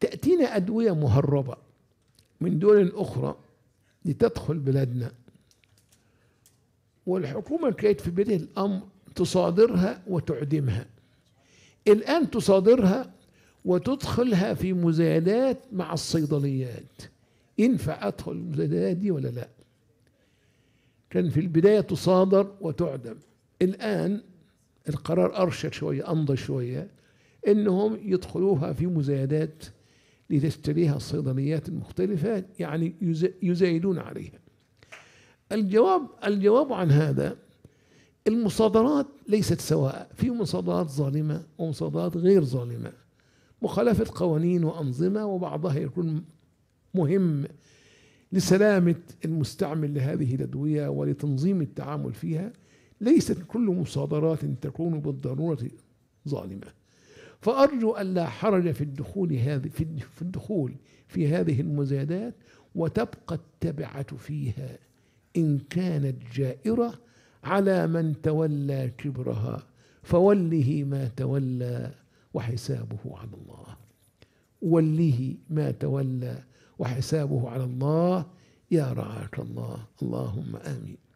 تأتينا أدوية مهربة من دول أخرى لتدخل بلادنا والحكومة كانت في بداية الأمر تصادرها وتعدمها الآن تصادرها وتدخلها في مزايدات مع الصيدليات ينفع أدخل المزايدات دي ولا لا كان في البداية تصادر وتعدم الآن القرار أرشد شوية أمضى شوية إنهم يدخلوها في مزايدات لتشتريها الصيدليات المختلفة يعني يزايدون عليها الجواب الجواب عن هذا المصادرات ليست سواء في مصادرات ظالمة ومصادرات غير ظالمة مخالفة قوانين وأنظمة وبعضها يكون مهم لسلامة المستعمل لهذه الأدوية ولتنظيم التعامل فيها ليست كل مصادرات تكون بالضرورة ظالمة فأرجو أن لا حرج في الدخول هذه في الدخول في هذه المزادات وتبقى التبعة فيها إن كانت جائرة على من تولى كبرها فوله ما تولى وحسابه على الله وليه ما تولى وحسابه على الله يا رعاك الله اللهم آمين